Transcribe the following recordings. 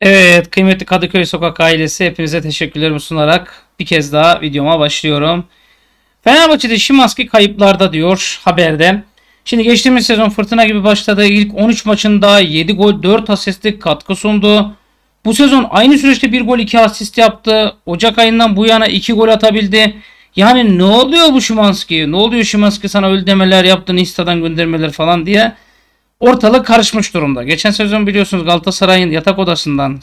Evet kıymetli Kadıköy Sokak ailesi hepinize teşekkürlerimi sunarak bir kez daha videoma başlıyorum. Fenerbahçe'de Şimanski kayıplarda diyor haberde. Şimdi geçtiğimiz sezon fırtına gibi başladı. İlk 13 maçında 7 gol 4 asistlik katkı sundu. Bu sezon aynı süreçte 1 gol 2 asist yaptı. Ocak ayından bu yana 2 gol atabildi. Yani ne oluyor bu Şimanski? Ne oluyor Şimanski sana öl demeler yaptın Insta'dan göndermeler falan diye ortalık karışmış durumda. Geçen sezon biliyorsunuz Galatasaray'ın yatak odasından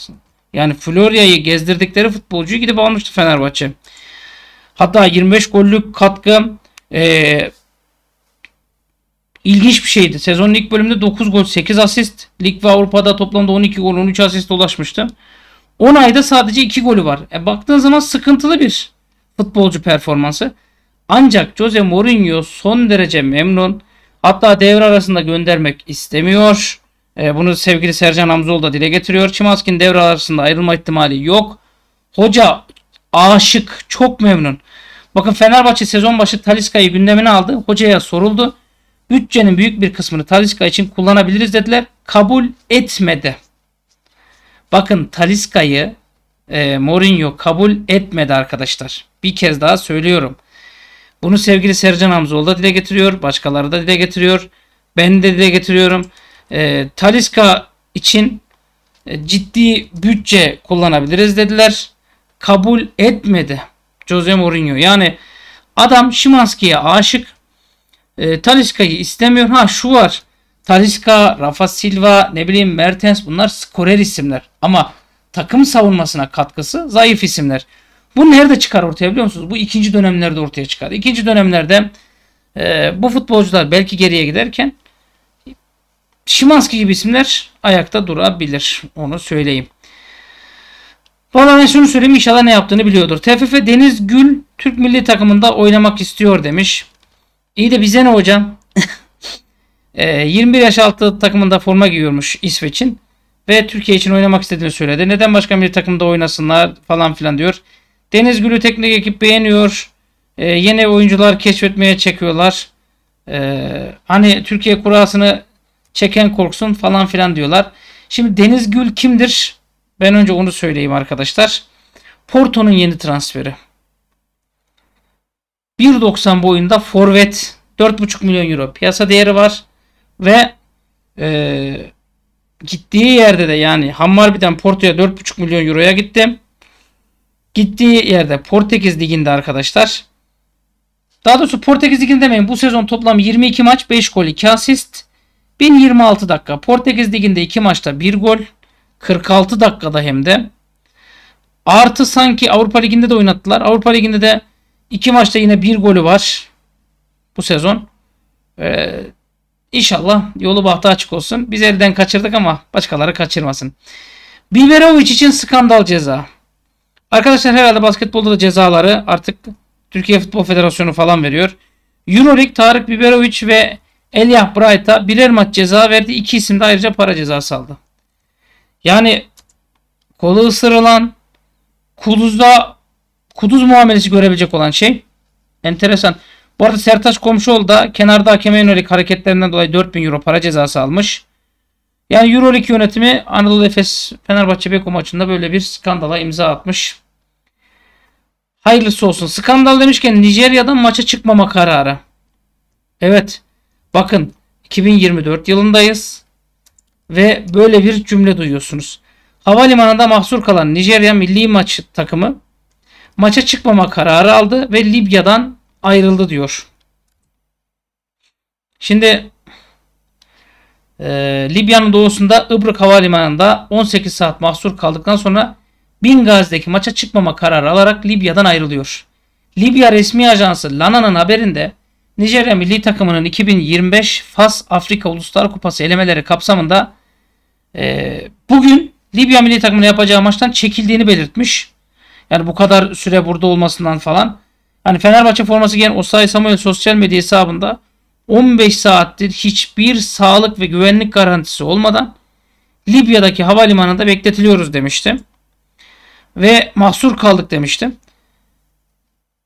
yani Florya'yı gezdirdikleri futbolcuyu gidip almıştı Fenerbahçe. Hatta 25 gollük katkı e, ilginç bir şeydi. Sezonun ilk bölümünde 9 gol 8 asist. Lig ve Avrupa'da toplamda 12 gol 13 asist ulaşmıştı. 10 ayda sadece 2 golü var. E, baktığın zaman sıkıntılı bir futbolcu performansı. Ancak Jose Mourinho son derece memnun. Hatta devre arasında göndermek istemiyor. E, bunu sevgili Sercan Hamzoğlu da dile getiriyor. Çimask'in devre arasında ayrılma ihtimali yok. Hoca aşık, çok memnun. Bakın Fenerbahçe sezon başı Taliska'yı gündemine aldı. Hocaya soruldu. Bütçenin büyük bir kısmını Taliska için kullanabiliriz dediler. Kabul etmedi. Bakın Taliska'yı e, Mourinho kabul etmedi arkadaşlar. Bir kez daha söylüyorum. Bunu sevgili Sercan Hamzoğlu da dile getiriyor. Başkaları da dile getiriyor. Ben de dile getiriyorum. E, Taliska için e, ciddi bütçe kullanabiliriz dediler. Kabul etmedi Jose Mourinho. Yani adam Şimanski'ye aşık. E, Taliska'yı istemiyor. Ha şu var. Taliska, Rafa Silva, ne bileyim Mertens bunlar skorer isimler. Ama takım savunmasına katkısı zayıf isimler. Bu nerede çıkar ortaya biliyor musunuz? Bu ikinci dönemlerde ortaya çıkar. İkinci dönemlerde e, bu futbolcular belki geriye giderken Şimanski gibi isimler ayakta durabilir. Onu söyleyeyim. Valla ben şunu söyleyeyim İnşallah ne yaptığını biliyordur. TFF Deniz Gül Türk milli takımında oynamak istiyor demiş. İyi de bize ne hocam? e, 21 yaş altı takımında forma giyiyormuş İsveç'in. Ve Türkiye için oynamak istediğini söyledi. Neden başka bir takımda oynasınlar falan filan diyor. Deniz Gülü teknik ekip beğeniyor. E, yeni oyuncular keşfetmeye çekiyorlar. E, hani Türkiye kurasını çeken korksun falan filan diyorlar. Şimdi Deniz Gül kimdir? Ben önce onu söyleyeyim arkadaşlar. Porto'nun yeni transferi. 1.90 boyunda forvet 4.5 milyon euro piyasa değeri var ve e, gittiği yerde de yani Hammarby'den Porto'ya 4.5 milyon euroya gitti. Gittiği yerde Portekiz Ligi'nde arkadaşlar. Daha doğrusu Portekiz Ligi'nde demeyin. Bu sezon toplam 22 maç 5 gol 2 asist. 1026 dakika. Portekiz Ligi'nde 2 maçta 1 gol. 46 dakikada hem de. Artı sanki Avrupa Ligi'nde de oynattılar. Avrupa Ligi'nde de 2 maçta yine 1 golü var. Bu sezon. Ee, inşallah yolu bahtı açık olsun. Biz elden kaçırdık ama başkaları kaçırmasın. Biberovic için skandal ceza. Arkadaşlar herhalde basketbolda da cezaları artık Türkiye Futbol Federasyonu falan veriyor. Euroleague Tarık Biberovic ve Eliah Bright'a birer maç ceza verdi. İki isim de ayrıca para cezası aldı. Yani kolu ısırılan kuduzda kuduz muamelesi görebilecek olan şey enteresan. Bu arada Sertaç Komşuoğlu da kenarda hakeme yönelik hareketlerinden dolayı 4000 euro para cezası almış. Yani Euroleague yönetimi Anadolu Efes Fenerbahçe Beko maçında böyle bir skandala imza atmış. Hayırlısı olsun. Skandal demişken Nijerya'dan maça çıkmama kararı. Evet. Bakın 2024 yılındayız. Ve böyle bir cümle duyuyorsunuz. Havalimanında mahsur kalan Nijerya milli maç takımı maça çıkmama kararı aldı ve Libya'dan ayrıldı diyor. Şimdi e, Libya'nın doğusunda Ibrık Havalimanı'nda 18 saat mahsur kaldıktan sonra Bingazi'deki maça çıkmama kararı alarak Libya'dan ayrılıyor. Libya resmi ajansı Lana'nın haberinde Nijerya milli takımının 2025 Fas Afrika Uluslar Kupası elemeleri kapsamında e, bugün Libya milli takımına yapacağı maçtan çekildiğini belirtmiş. Yani bu kadar süre burada olmasından falan. Hani Fenerbahçe forması giyen Osay Samuel sosyal medya hesabında 15 saattir hiçbir sağlık ve güvenlik garantisi olmadan Libya'daki havalimanında bekletiliyoruz demişti ve mahsur kaldık demiştim.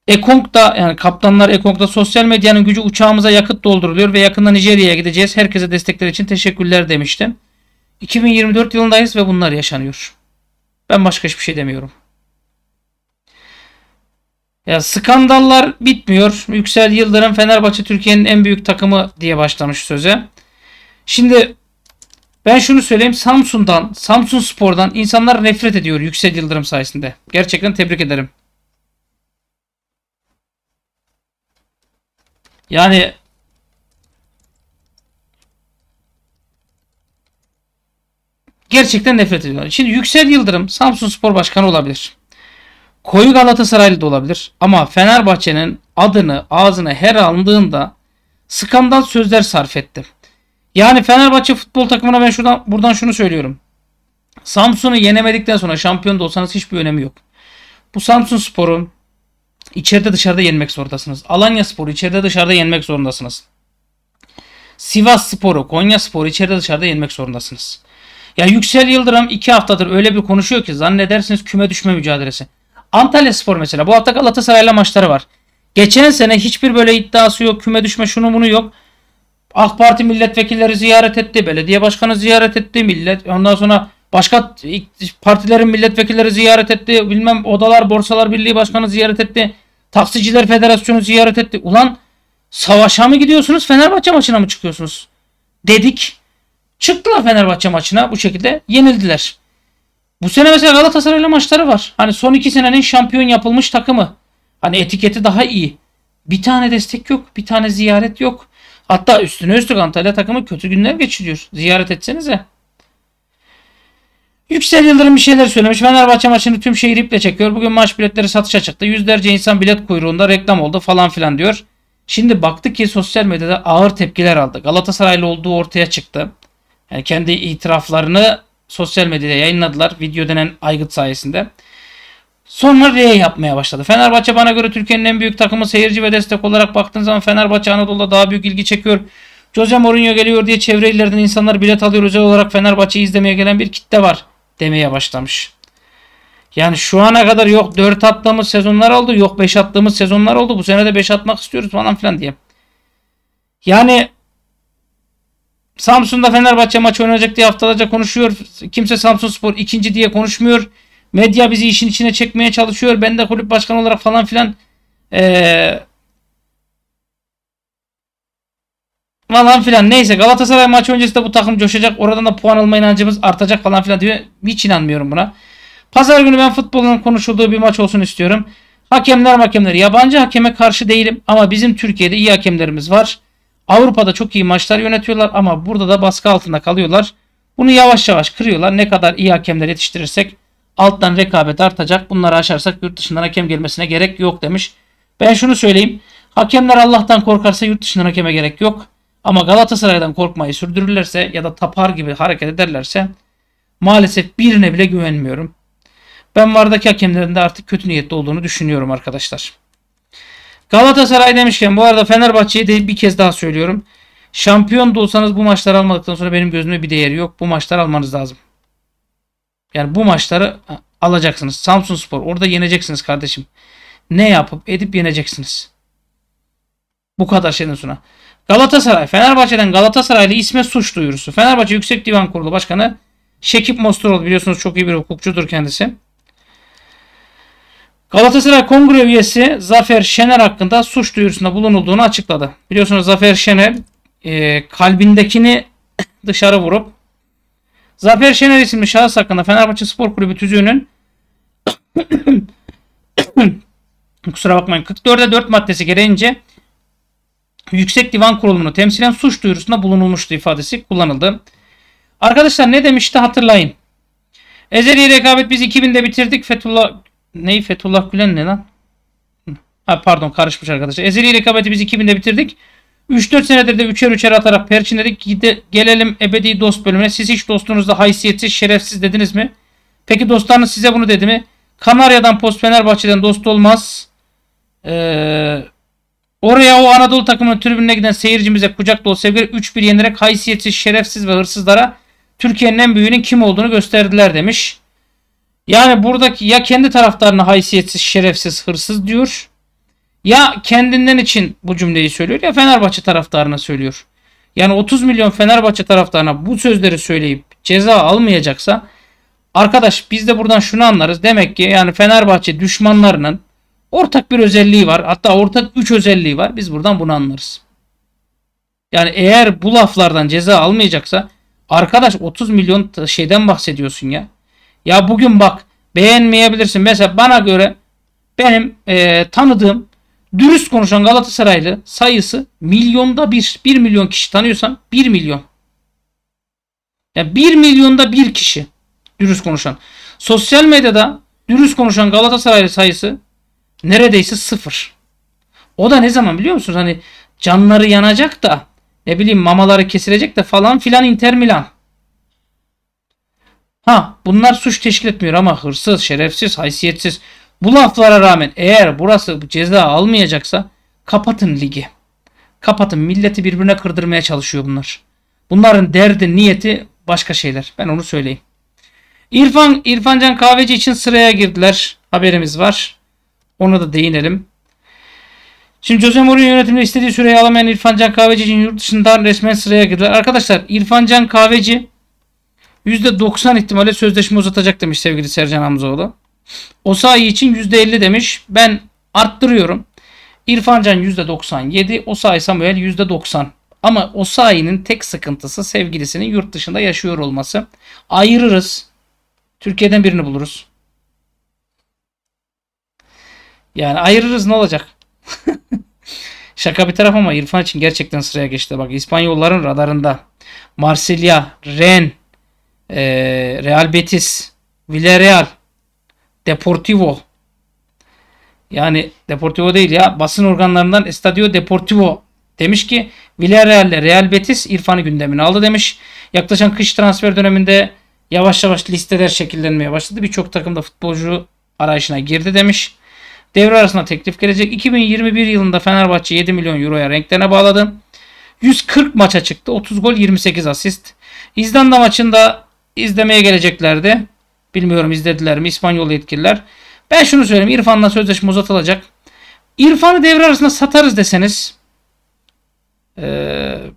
Ekong'da yani kaptanlar Ekong'da sosyal medyanın gücü uçağımıza yakıt dolduruluyor ve yakında Nijerya'ya gideceğiz. Herkese destekler için teşekkürler demiştim. 2024 yılındayız ve bunlar yaşanıyor. Ben başka hiçbir şey demiyorum. Ya skandallar bitmiyor. Yüksel Yıldırım Fenerbahçe Türkiye'nin en büyük takımı diye başlamış söze. Şimdi ben şunu söyleyeyim Samsun'dan, Samsun Spor'dan insanlar nefret ediyor Yüksel Yıldırım sayesinde. Gerçekten tebrik ederim. Yani gerçekten nefret ediyorlar. Şimdi Yüksel Yıldırım Samsun Spor Başkanı olabilir. Koyu Galatasaraylı da olabilir. Ama Fenerbahçe'nin adını ağzına her alındığında skandal sözler sarf etti. Yani Fenerbahçe futbol takımına ben şuradan buradan şunu söylüyorum. Samsun'u yenemedikten sonra şampiyon da olsanız hiçbir önemi yok. Bu Samsun Spor'u içeride dışarıda yenmek zorundasınız. Alanya Spor'u içeride dışarıda yenmek zorundasınız. Sivas Spor'u, Konya Spor'u içeride dışarıda yenmek zorundasınız. Ya Yüksel Yıldırım 2 haftadır öyle bir konuşuyor ki zannedersiniz küme düşme mücadelesi. Antalya Spor mesela bu hafta Galatasaray'la maçları var. Geçen sene hiçbir böyle iddiası yok, küme düşme şunu bunu yok. AK Parti milletvekilleri ziyaret etti. Belediye başkanı ziyaret etti. Millet ondan sonra başka partilerin milletvekilleri ziyaret etti. Bilmem odalar borsalar birliği başkanı ziyaret etti. Taksiciler Federasyonu ziyaret etti. Ulan savaşa mı gidiyorsunuz Fenerbahçe maçına mı çıkıyorsunuz? Dedik. Çıktılar Fenerbahçe maçına bu şekilde yenildiler. Bu sene mesela Galatasaray'la maçları var. Hani son iki senenin şampiyon yapılmış takımı. Hani etiketi daha iyi. Bir tane destek yok. Bir tane ziyaret yok. Hatta üstüne üstlük Antalya takımı kötü günler geçiriyor. Ziyaret etsenize. Yüksel Yıldırım bir şeyler söylemiş. Fenerbahçe maçını tüm şehir iple çekiyor. Bugün maç biletleri satışa çıktı. Yüzlerce insan bilet kuyruğunda reklam oldu falan filan diyor. Şimdi baktık ki sosyal medyada ağır tepkiler aldı. Galatasaraylı olduğu ortaya çıktı. Yani kendi itiraflarını sosyal medyada yayınladılar. Video denen aygıt sayesinde. Sonra R yapmaya başladı. Fenerbahçe bana göre Türkiye'nin en büyük takımı seyirci ve destek olarak baktığın zaman Fenerbahçe Anadolu'da daha büyük ilgi çekiyor. Jose Mourinho geliyor diye çevre illerden insanlar bilet alıyor. Özel olarak Fenerbahçe'yi izlemeye gelen bir kitle var demeye başlamış. Yani şu ana kadar yok 4 attığımız sezonlar oldu. Yok 5 attığımız sezonlar oldu. Bu sene de 5 atmak istiyoruz falan filan diye. Yani Samsun'da Fenerbahçe maçı oynayacak diye haftalarca konuşuyor. Kimse Samsun Spor ikinci diye konuşmuyor. Medya bizi işin içine çekmeye çalışıyor. Ben de kulüp başkanı olarak falan filan ee, falan filan. Neyse Galatasaray maçı öncesi de bu takım coşacak. Oradan da puan alma inancımız artacak falan filan diyor. Hiç inanmıyorum buna. Pazar günü ben futbolun konuşulduğu bir maç olsun istiyorum. Hakemler hakemleri. Yabancı hakeme karşı değilim ama bizim Türkiye'de iyi hakemlerimiz var. Avrupa'da çok iyi maçlar yönetiyorlar ama burada da baskı altında kalıyorlar. Bunu yavaş yavaş kırıyorlar. Ne kadar iyi hakemler yetiştirirsek Alttan rekabet artacak. Bunları aşarsak yurt dışından hakem gelmesine gerek yok demiş. Ben şunu söyleyeyim. Hakemler Allah'tan korkarsa yurt dışından hakeme gerek yok. Ama Galatasaray'dan korkmayı sürdürürlerse ya da tapar gibi hareket ederlerse maalesef birine bile güvenmiyorum. Ben vardaki hakemlerin de artık kötü niyetli olduğunu düşünüyorum arkadaşlar. Galatasaray demişken bu arada Fenerbahçe'yi de bir kez daha söylüyorum. Şampiyon da olsanız bu maçları almadıktan sonra benim gözüme bir değeri yok. Bu maçları almanız lazım. Yani bu maçları alacaksınız. Samsun Spor orada yeneceksiniz kardeşim. Ne yapıp edip yeneceksiniz. Bu kadar şeyden sonra. Galatasaray. Fenerbahçe'den Galatasaraylı isme suç duyurusu. Fenerbahçe Yüksek Divan Kurulu Başkanı Şekip Mosturoğlu biliyorsunuz çok iyi bir hukukçudur kendisi. Galatasaray Kongre üyesi Zafer Şener hakkında suç duyurusunda bulunulduğunu açıkladı. Biliyorsunuz Zafer Şener e, kalbindekini dışarı vurup Zafer Şener isimli şahıs hakkında Fenerbahçe Spor Kulübü tüzüğünün kusura bakmayın 44'e 4 maddesi gereğince Yüksek Divan Kurulu'nu temsilen suç duyurusunda bulunulmuştu ifadesi kullanıldı. Arkadaşlar ne demişti hatırlayın. Ezeli rekabet biz 2000'de bitirdik. Fethullah neyi Fethullah Gülen ne lan? Ha, pardon karışmış arkadaşlar. Ezeli rekabeti biz 2000'de bitirdik. 3-4 senedir de üçer üçer atarak perçinledik. Gide, gelelim ebedi dost bölümüne. Siz hiç dostunuzda haysiyetsiz, şerefsiz dediniz mi? Peki dostlarınız size bunu dedi mi? Kanarya'dan post Fenerbahçe'den dost olmaz. Ee, oraya o Anadolu takımının tribününe giden seyircimize kucak dolu sevgiler 3-1 yenerek haysiyetsiz, şerefsiz ve hırsızlara Türkiye'nin en büyüğünün kim olduğunu gösterdiler demiş. Yani buradaki ya kendi taraftarına haysiyetsiz, şerefsiz, hırsız diyor ya kendinden için bu cümleyi söylüyor ya Fenerbahçe taraftarına söylüyor. Yani 30 milyon Fenerbahçe taraftarına bu sözleri söyleyip ceza almayacaksa arkadaş biz de buradan şunu anlarız. Demek ki yani Fenerbahçe düşmanlarının ortak bir özelliği var. Hatta ortak 3 özelliği var. Biz buradan bunu anlarız. Yani eğer bu laflardan ceza almayacaksa arkadaş 30 milyon şeyden bahsediyorsun ya. Ya bugün bak beğenmeyebilirsin. Mesela bana göre benim e, tanıdığım Dürüst konuşan Galatasaraylı sayısı milyonda bir. Bir milyon kişi tanıyorsan bir milyon. Yani bir milyonda bir kişi dürüst konuşan. Sosyal medyada dürüst konuşan Galatasaraylı sayısı neredeyse sıfır. O da ne zaman biliyor musunuz? Hani canları yanacak da ne bileyim mamaları kesilecek de falan filan Inter Milan. Ha bunlar suç teşkil etmiyor ama hırsız, şerefsiz, haysiyetsiz. Bu laflara rağmen eğer burası ceza almayacaksa kapatın ligi. Kapatın milleti birbirine kırdırmaya çalışıyor bunlar. Bunların derdi niyeti başka şeyler. Ben onu söyleyeyim. İrfan, İrfancan Kahveci için sıraya girdiler. Haberimiz var. Ona da değinelim. Şimdi Jose Mourinho yönetiminde istediği süreyi alamayan İrfancan Kahveci için yurt dışından resmen sıraya girdiler. Arkadaşlar İrfancan Kahveci %90 ihtimalle sözleşme uzatacak demiş sevgili Sercan Hamzoğlu. Osayi için %50 demiş. Ben arttırıyorum. İrfancan Can %97, Osayi Samuel %90. Ama Osayi'nin tek sıkıntısı sevgilisinin yurt dışında yaşıyor olması. Ayırırız. Türkiye'den birini buluruz. Yani ayırırız ne olacak? Şaka bir taraf ama İrfan için gerçekten sıraya geçti. Bak İspanyolların radarında. Marsilya, Ren, Real Betis, Villarreal, Deportivo. Yani Deportivo değil ya. Basın organlarından Estadio Deportivo demiş ki Villarreal ile Real Betis İrfan'ı gündemine aldı demiş. Yaklaşan kış transfer döneminde yavaş yavaş listeler şekillenmeye başladı. Birçok takımda futbolcu arayışına girdi demiş. Devre arasında teklif gelecek. 2021 yılında Fenerbahçe 7 milyon euroya renklerine bağladı. 140 maça çıktı. 30 gol 28 asist. İzlanda maçında izlemeye geleceklerdi. Bilmiyorum izlediler mi İspanyol yetkililer. Ben şunu söyleyeyim İrfan'la sözleşme uzatılacak. İrfan'ı devre arasında satarız deseniz ee,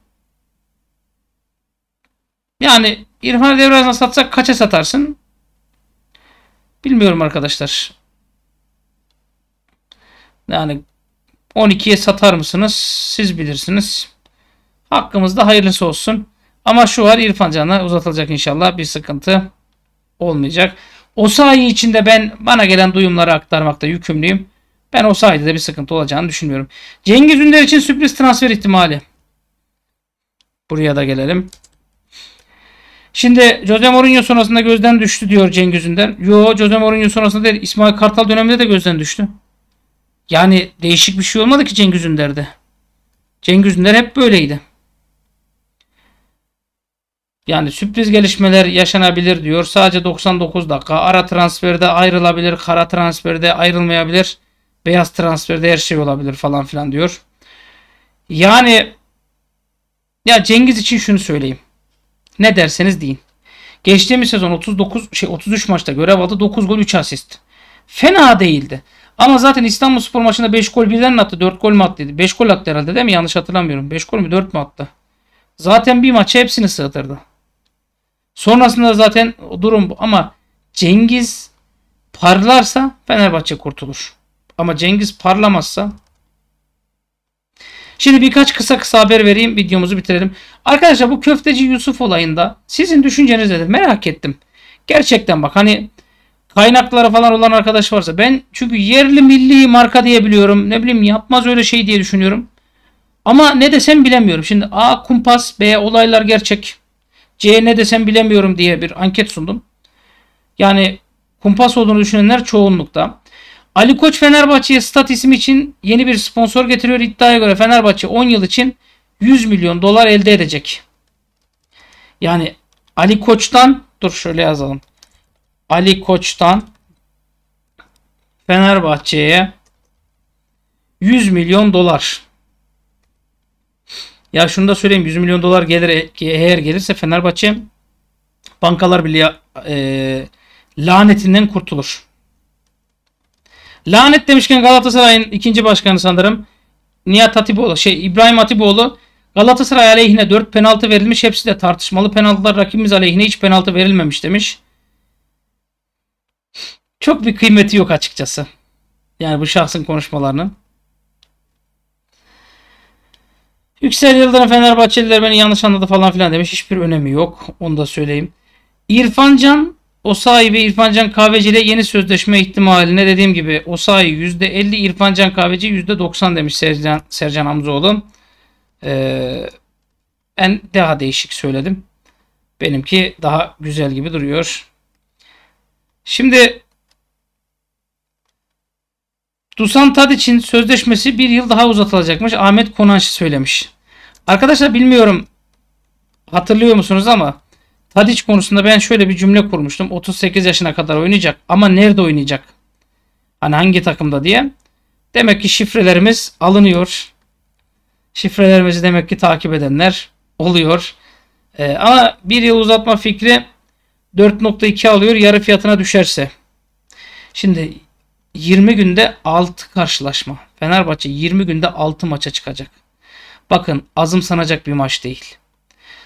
yani İrfan'ı devre arasında satsak kaça satarsın? Bilmiyorum arkadaşlar. Yani 12'ye satar mısınız? Siz bilirsiniz. Hakkımızda hayırlısı olsun. Ama şu var İrfan Can'a uzatılacak inşallah bir sıkıntı olmayacak. O sahi içinde ben bana gelen duyumları aktarmakta yükümlüyüm. Ben o sayede de bir sıkıntı olacağını düşünmüyorum. Cengiz Ünder için sürpriz transfer ihtimali. Buraya da gelelim. Şimdi Jose Mourinho sonrasında gözden düştü diyor Cengiz Ünder. Yo Jose Mourinho sonrasında değil. İsmail Kartal döneminde de gözden düştü. Yani değişik bir şey olmadı ki Cengiz Ünder'de. Cengiz Ünder hep böyleydi. Yani sürpriz gelişmeler yaşanabilir diyor. Sadece 99 dakika. Ara transferde ayrılabilir. Kara transferde ayrılmayabilir. Beyaz transferde her şey olabilir falan filan diyor. Yani ya Cengiz için şunu söyleyeyim. Ne derseniz deyin. Geçtiğimiz sezon 39 şey 33 maçta görev aldı. 9 gol 3 asist. Fena değildi. Ama zaten İstanbul İstanbulspor maçında 5 gol birden attı. 4 gol mü attıydı? 5 gol attı herhalde değil mi? Yanlış hatırlamıyorum. 5 gol mü 4 mü attı? Zaten bir maça hepsini sığdırdı. Sonrasında zaten durum bu ama Cengiz parlarsa Fenerbahçe kurtulur. Ama Cengiz parlamazsa Şimdi birkaç kısa kısa haber vereyim videomuzu bitirelim. Arkadaşlar bu köfteci Yusuf olayında sizin düşünceniz nedir? Merak ettim. Gerçekten bak hani kaynaklara falan olan arkadaş varsa ben çünkü yerli milli marka diye biliyorum. Ne bileyim yapmaz öyle şey diye düşünüyorum. Ama ne desem bilemiyorum. Şimdi A kumpas B olaylar gerçek. C ne desem bilemiyorum diye bir anket sundum. Yani kumpas olduğunu düşünenler çoğunlukta. Ali Koç Fenerbahçe'ye stat isim için yeni bir sponsor getiriyor. İddiaya göre Fenerbahçe 10 yıl için 100 milyon dolar elde edecek. Yani Ali Koç'tan dur şöyle yazalım. Ali Koç'tan Fenerbahçe'ye 100 milyon dolar. Ya şunu da söyleyeyim 100 milyon dolar gelir e, eğer gelirse Fenerbahçe bankalar bile e, lanetinden kurtulur. Lanet demişken Galatasaray'ın ikinci başkanı sanırım Nihat Atiboğlu, şey İbrahim Atiboğlu. Galatasaray aleyhine 4 penaltı verilmiş. Hepsi de tartışmalı penaltılar. Rakibimiz aleyhine hiç penaltı verilmemiş demiş. Çok bir kıymeti yok açıkçası. Yani bu şahsın konuşmalarının. Yüksel Yıldırım Fenerbahçeliler beni yanlış anladı falan filan demiş. Hiçbir önemi yok. Onu da söyleyeyim. İrfan Can o sahibi İrfan Can Kahveci ile yeni sözleşme ihtimaline dediğim gibi o sahibi %50 İrfan Can Kahveci %90 demiş Sercan, Sercan Hamzoğlu. Ee, ben daha değişik söyledim. Benimki daha güzel gibi duruyor. Şimdi Dusan Tadic'in sözleşmesi bir yıl daha uzatılacakmış. Ahmet Konançı söylemiş. Arkadaşlar bilmiyorum hatırlıyor musunuz ama Tadic konusunda ben şöyle bir cümle kurmuştum. 38 yaşına kadar oynayacak ama nerede oynayacak? Hani hangi takımda diye. Demek ki şifrelerimiz alınıyor. Şifrelerimizi demek ki takip edenler oluyor. Ee, ama bir yıl uzatma fikri 4.2 alıyor yarı fiyatına düşerse. Şimdi 20 günde 6 karşılaşma. Fenerbahçe 20 günde 6 maça çıkacak. Bakın azım sanacak bir maç değil.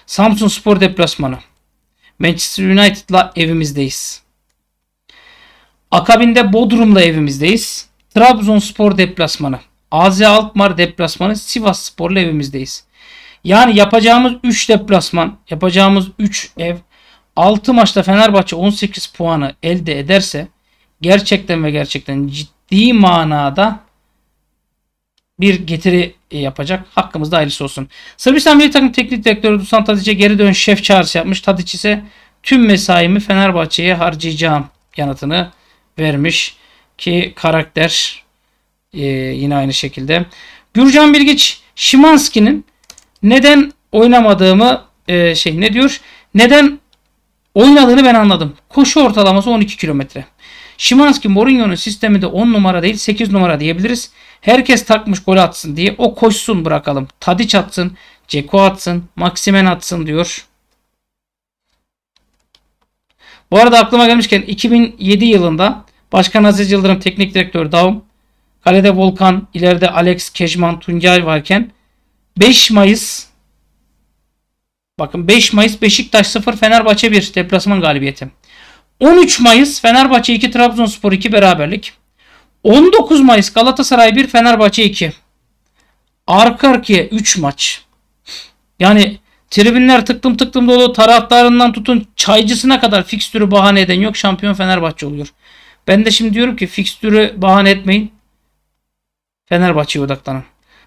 Samsun Spor deplasmanı. Manchester United'la evimizdeyiz. Akabinde Bodrum'la evimizdeyiz. Trabzonspor deplasmanı. AZ Alkmaar deplasmanı. Sivas Spor'la evimizdeyiz. Yani yapacağımız 3 deplasman, yapacağımız 3 ev, 6 maçta Fenerbahçe 18 puanı elde ederse gerçekten ve gerçekten ciddi manada bir getiri e, yapacak. Hakkımızda hayırlısı olsun. Sırbistan milli takım teknik direktörü Dusan Tadic'e geri dön şef çağrısı yapmış. Tadic ise tüm mesaimi Fenerbahçe'ye harcayacağım yanıtını vermiş. Ki karakter e, yine aynı şekilde. Gürcan Bilgiç Şimanski'nin neden oynamadığımı e, şey ne diyor? Neden oynadığını ben anladım. Koşu ortalaması 12 kilometre. Şimanski Mourinho'nun sistemi de 10 numara değil 8 numara diyebiliriz. Herkes takmış gol atsın diye o koşsun bırakalım. Tadiç atsın, Ceko atsın, Maksimen atsın diyor. Bu arada aklıma gelmişken 2007 yılında Başkan Aziz Yıldırım Teknik Direktör Daum, kalede Volkan, ileride Alex, Kejman, Tuncay varken 5 Mayıs Bakın 5 Mayıs Beşiktaş 0 Fenerbahçe 1 deplasman galibiyeti. 13 Mayıs Fenerbahçe 2 Trabzonspor 2 beraberlik. 19 Mayıs Galatasaray 1 Fenerbahçe 2. Arka arkaya 3 maç. Yani tribünler tıklım tıklım dolu taraftarından tutun çaycısına kadar fikstürü bahane eden yok şampiyon Fenerbahçe oluyor. Ben de şimdi diyorum ki fikstürü bahane etmeyin. Fenerbahçe'ye odaklanın.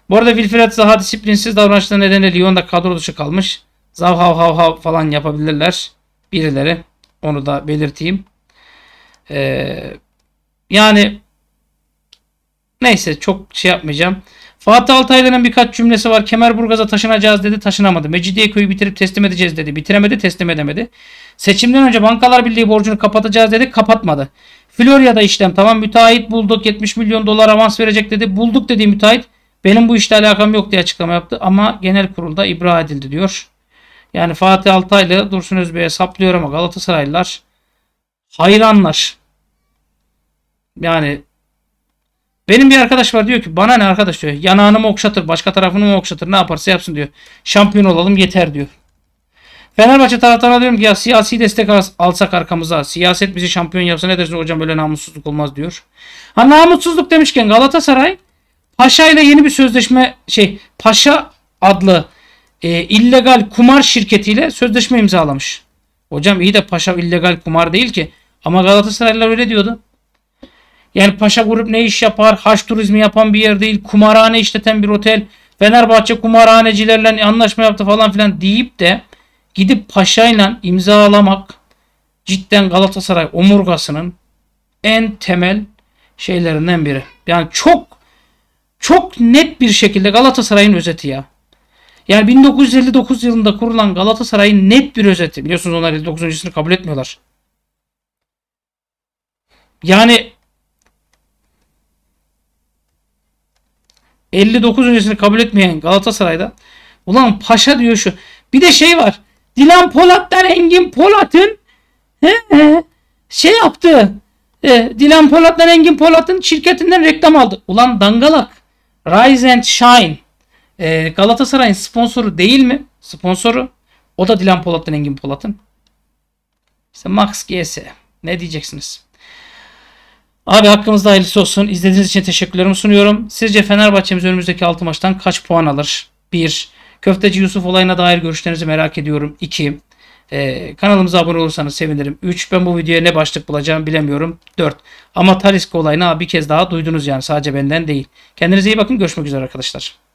Bu arada Wilfred Zaha disiplinsiz davranışları nedeniyle Lyon'da kadro dışı kalmış. Zav hav hav hav falan yapabilirler birileri. Onu da belirteyim. Ee, yani neyse çok şey yapmayacağım. Fatih Altaylı'nın birkaç cümlesi var. Kemerburgaz'a taşınacağız dedi taşınamadı. Mecidiyeköy'ü bitirip teslim edeceğiz dedi. Bitiremedi teslim edemedi. Seçimden önce Bankalar Birliği borcunu kapatacağız dedi kapatmadı. Florya'da işlem tamam müteahhit bulduk 70 milyon dolar avans verecek dedi. Bulduk dedi müteahhit. Benim bu işle alakam yok diye açıklama yaptı ama genel kurulda ibra edildi diyor. Yani Fatih Altay ile Dursun Özbey'e saplıyor ama Galatasaraylılar hayranlar. Yani benim bir arkadaş var diyor ki bana ne arkadaş diyor. Yanağını mı okşatır başka tarafını mı okşatır ne yaparsa yapsın diyor. Şampiyon olalım yeter diyor. Fenerbahçe taraftarına diyorum ki ya siyasi destek alsak arkamıza. Siyaset bizi şampiyon yapsa ne dersin hocam böyle namussuzluk olmaz diyor. Ha namussuzluk demişken Galatasaray Paşa ile yeni bir sözleşme şey Paşa adlı e, illegal kumar şirketiyle sözleşme imzalamış. Hocam iyi de Paşa illegal kumar değil ki. Ama Galatasaraylılar öyle diyordu. Yani Paşa Grup ne iş yapar? Haç turizmi yapan bir yer değil. Kumarhane işleten bir otel. Fenerbahçe kumarhanecilerle anlaşma yaptı falan filan deyip de gidip Paşa'yla imzalamak cidden Galatasaray omurgasının en temel şeylerinden biri. Yani çok çok net bir şekilde Galatasaray'ın özeti ya. Yani 1959 yılında kurulan Galatasaray'ın net bir özeti. Biliyorsunuz onlar 59. yüzyılı kabul etmiyorlar. Yani 59 öncesini kabul etmeyen Galatasaray'da ulan paşa diyor şu. Bir de şey var. Dilan Polat'tan Engin Polat'ın şey yaptı. E, Dilan Polat'tan Engin Polat'ın şirketinden reklam aldı. Ulan dangalak. Rise and Shine. E, Galatasaray'ın sponsoru değil mi? Sponsoru. O da Dilan Polat'tan Engin Polat'ın. İşte Max GS. Ne diyeceksiniz? Abi hakkımızda hayırlısı olsun. İzlediğiniz için teşekkürlerimi sunuyorum. Sizce Fenerbahçe'miz önümüzdeki 6 maçtan kaç puan alır? 1. Köfteci Yusuf olayına dair görüşlerinizi merak ediyorum. 2. Ee, kanalımıza abone olursanız sevinirim. 3. Ben bu videoya ne başlık bulacağım bilemiyorum. 4. Ama Talisk olayını bir kez daha duydunuz yani sadece benden değil. Kendinize iyi bakın. Görüşmek üzere arkadaşlar.